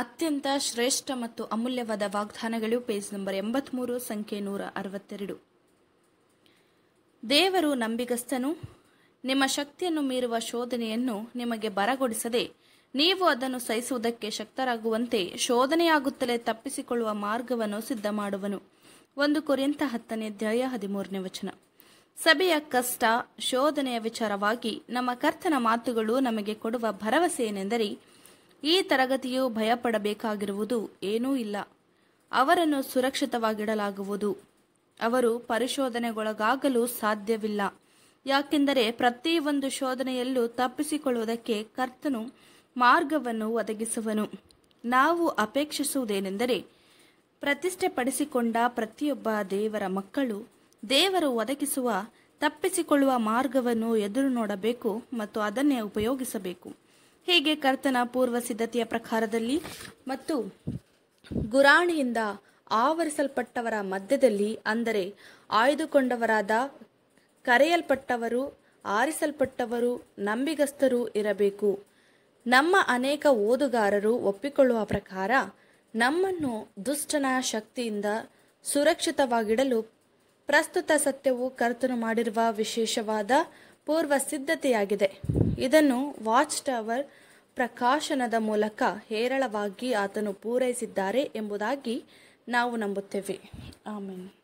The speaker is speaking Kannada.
ಅತ್ಯಂತ ಶ್ರೇಷ್ಠ ಮತ್ತು ಅಮೂಲ್ಯವಾದ ವಾಗ್ದಾನಗಳು ಪೇಜ್ ನಂಬರ್ ಎಂಬತ್ಮೂರು ಸಂಖ್ಯೆ ನೂರ ಅರವತ್ತೆರಡು ದೇವರು ನಂಬಿಗಸ್ತನು ನಿಮ್ಮ ಶಕ್ತಿಯನ್ನು ಮೀರುವ ಶೋಧನೆಯನ್ನು ನಿಮಗೆ ಬರಗೊಡಿಸದೆ ನೀವು ಅದನ್ನು ಸಹಿಸುವುದಕ್ಕೆ ಶಕ್ತರಾಗುವಂತೆ ಶೋಧನೆಯಾಗುತ್ತಲೇ ತಪ್ಪಿಸಿಕೊಳ್ಳುವ ಮಾರ್ಗವನ್ನು ಸಿದ್ಧ ಮಾಡುವನು ಒಂದು ಕುರಿಯಂತ ಹತ್ತನೇ ಅಧ್ಯಾಯ ಹದಿಮೂರನೇ ವಚನ ಸಭೆಯ ಕಷ್ಟ ಶೋಧನೆಯ ವಿಚಾರವಾಗಿ ನಮ್ಮ ಕರ್ತನ ಮಾತುಗಳು ನಮಗೆ ಕೊಡುವ ಭರವಸೆ ಏನೆಂದರೆ ಈ ತರಗತಿಯು ಭಯಪಡಬೇಕಾಗಿರುವುದು ಏನೂ ಇಲ್ಲ ಅವರನ್ನು ಸುರಕ್ಷಿತವಾಗಿಡಲಾಗುವುದು ಅವರು ಪರಿಶೋಧನೆಗೊಳಗಾಗಲು ಸಾಧ್ಯವಿಲ್ಲ ಯಾಕೆಂದರೆ ಪ್ರತಿಯೊಂದು ಶೋಧನೆಯಲ್ಲೂ ತಪ್ಪಿಸಿಕೊಳ್ಳುವುದಕ್ಕೆ ಕರ್ತನು ಮಾರ್ಗವನ್ನು ಒದಗಿಸುವನು ನಾವು ಅಪೇಕ್ಷಿಸುವುದೇನೆಂದರೆ ಪ್ರತಿಷ್ಠೆಪಡಿಸಿಕೊಂಡ ಪ್ರತಿಯೊಬ್ಬ ದೇವರ ಮಕ್ಕಳು ದೇವರು ಒದಗಿಸುವ ತಪ್ಪಿಸಿಕೊಳ್ಳುವ ಮಾರ್ಗವನ್ನು ಎದುರು ನೋಡಬೇಕು ಮತ್ತು ಅದನ್ನೇ ಉಪಯೋಗಿಸಬೇಕು ಹೀಗೆ ಕರ್ತನ ಪೂರ್ವ ಸಿದ್ಧತೆಯ ಪ್ರಕಾರದಲ್ಲಿ ಮತ್ತು ಗುರಾಣಿಯಿಂದ ಆವರಿಸಲ್ಪಟ್ಟವರ ಮಧ್ಯದಲ್ಲಿ ಅಂದರೆ ಆಯ್ದುಕೊಂಡವರಾದ ಕರೆಯಲ್ಪಟ್ಟವರು ಆರಿಸಲ್ಪಟ್ಟವರು ನಂಬಿಗಸ್ತರು ಇರಬೇಕು ನಮ್ಮ ಅನೇಕ ಓದುಗಾರರು ಒಪ್ಪಿಕೊಳ್ಳುವ ಪ್ರಕಾರ ನಮ್ಮನ್ನು ದುಷ್ಟನ ಶಕ್ತಿಯಿಂದ ಸುರಕ್ಷಿತವಾಗಿಡಲು ಪ್ರಸ್ತುತ ಸತ್ಯವು ಕರ್ತನು ಮಾಡಿರುವ ವಿಶೇಷವಾದ ಪೂರ್ವ ಸಿದ್ಧತೆಯಾಗಿದೆ ಇದನ್ನು ವಾಚ್ ಟವರ್ ಪ್ರಕಾಶನದ ಮೂಲಕ ಹೇರಳವಾಗಿ ಆತನು ಪೂರೈಸಿದ್ದಾರೆ ಎಂಬುದಾಗಿ ನಾವು ನಂಬುತ್ತೇವೆ ಆಮೇಲೆ